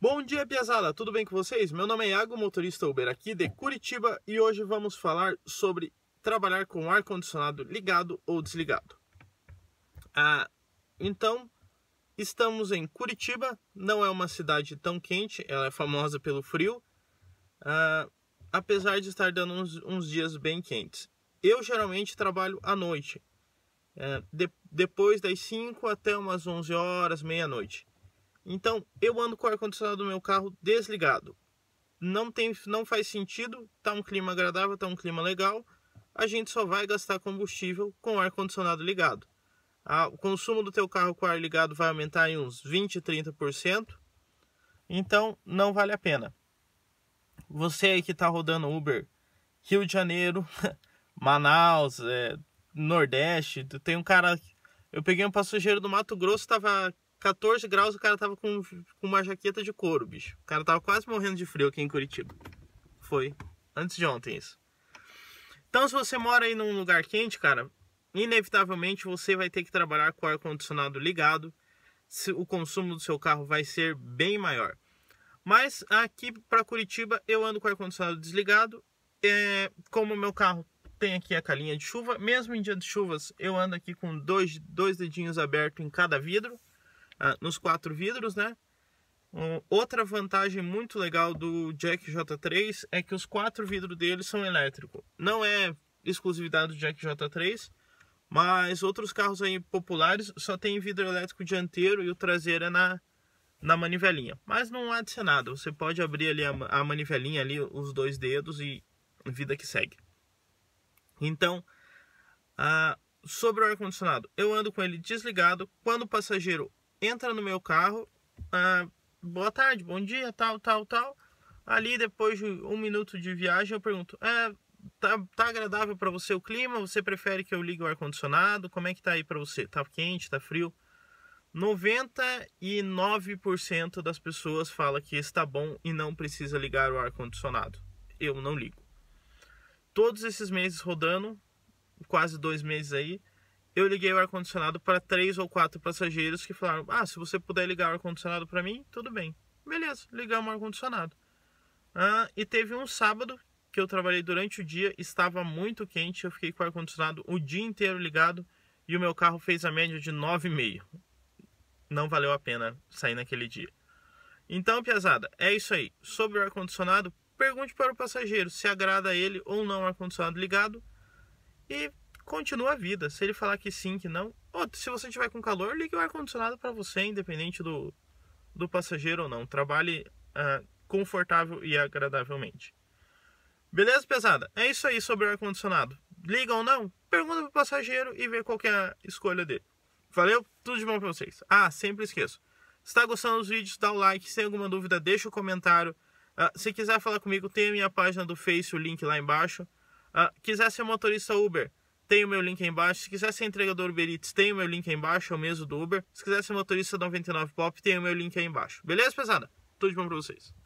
Bom dia, Piazada! Tudo bem com vocês? Meu nome é Iago, motorista Uber aqui de Curitiba e hoje vamos falar sobre trabalhar com ar-condicionado ligado ou desligado. Ah, então, estamos em Curitiba, não é uma cidade tão quente, ela é famosa pelo frio, ah, apesar de estar dando uns, uns, dias bem quentes. Eu geralmente trabalho à noite, é, de, depois das 5 até umas 11 horas, meia-noite. Então, eu ando com o ar-condicionado do meu carro desligado. Não, tem, não faz sentido, tá um clima agradável, tá um clima legal. A gente só vai gastar combustível com o ar-condicionado ligado. Ah, o consumo do teu carro com o ar ligado vai aumentar em uns 20, 30%. Então, não vale a pena. Você aí que está rodando Uber, Rio de Janeiro, Manaus, é, Nordeste, tem um cara. Eu peguei um passageiro do Mato Grosso, estava 14 graus, o cara tava com, com uma jaqueta de couro, bicho. O cara tava quase morrendo de frio aqui em Curitiba. Foi antes de ontem isso. Então, se você mora aí num lugar quente, cara, inevitavelmente você vai ter que trabalhar com o ar-condicionado ligado. O consumo do seu carro vai ser bem maior. Mas aqui para Curitiba eu ando com o ar-condicionado desligado. É, como meu carro tem aqui a calinha de chuva, mesmo em dia de chuvas eu ando aqui com dois, dois dedinhos abertos em cada vidro ah, nos quatro vidros, né? outra vantagem muito legal do Jack J3 é que os quatro vidros dele são elétricos. Não é exclusividade do Jack J3, mas outros carros aí populares só tem vidro elétrico dianteiro e o traseiro é na, na manivelinha. Mas não há nada, você pode abrir ali a, a manivelinha ali, os dois dedos e vida que segue. Então, ah, sobre o ar-condicionado, eu ando com ele desligado. Quando o passageiro entra no meu carro, ah, boa tarde, bom dia, tal, tal, tal. Ali depois de um minuto de viagem eu pergunto, é, tá, tá agradável para você o clima? Você prefere que eu ligue o ar condicionado? Como é que tá aí para você? Tá quente? Tá frio? 99% das pessoas fala que está bom e não precisa ligar o ar condicionado. Eu não ligo. Todos esses meses rodando, quase dois meses aí, eu liguei o ar-condicionado para três ou quatro passageiros que falaram: Ah, se você puder ligar o ar-condicionado para mim, tudo bem. Beleza, ligamos o ar-condicionado. Ah, e teve um sábado que eu trabalhei durante o dia, estava muito quente, eu fiquei com o ar-condicionado o dia inteiro ligado e o meu carro fez a média de 9,5. Não valeu a pena sair naquele dia. Então, Piazada, é isso aí. Sobre o ar-condicionado, pergunte para o passageiro se agrada a ele ou não o ar-condicionado ligado e continua a vida. Se ele falar que sim, que não, ou se você tiver com calor, ligue o ar-condicionado para você, independente do, do passageiro ou não. Trabalhe ah, confortável e agradavelmente. Beleza, pesada? É isso aí sobre o ar-condicionado. Liga ou não, pergunta pro passageiro e vê qual é a escolha dele. Valeu, tudo de bom para vocês. Ah, sempre esqueço. Se tá gostando dos vídeos, dá o like. Se tem alguma dúvida, deixa o um comentário. Ah, se quiser falar comigo, tem a minha página do Face, o link lá embaixo. Ah, quiser ser motorista Uber, tem o meu link aí embaixo. Se quiser ser entregador Uber Eats, tem o meu link aí embaixo, é o mesmo do Uber. Se quiser ser motorista da 99 Pop, tem o meu link aí embaixo. Beleza, pesada? Tudo de bom pra vocês.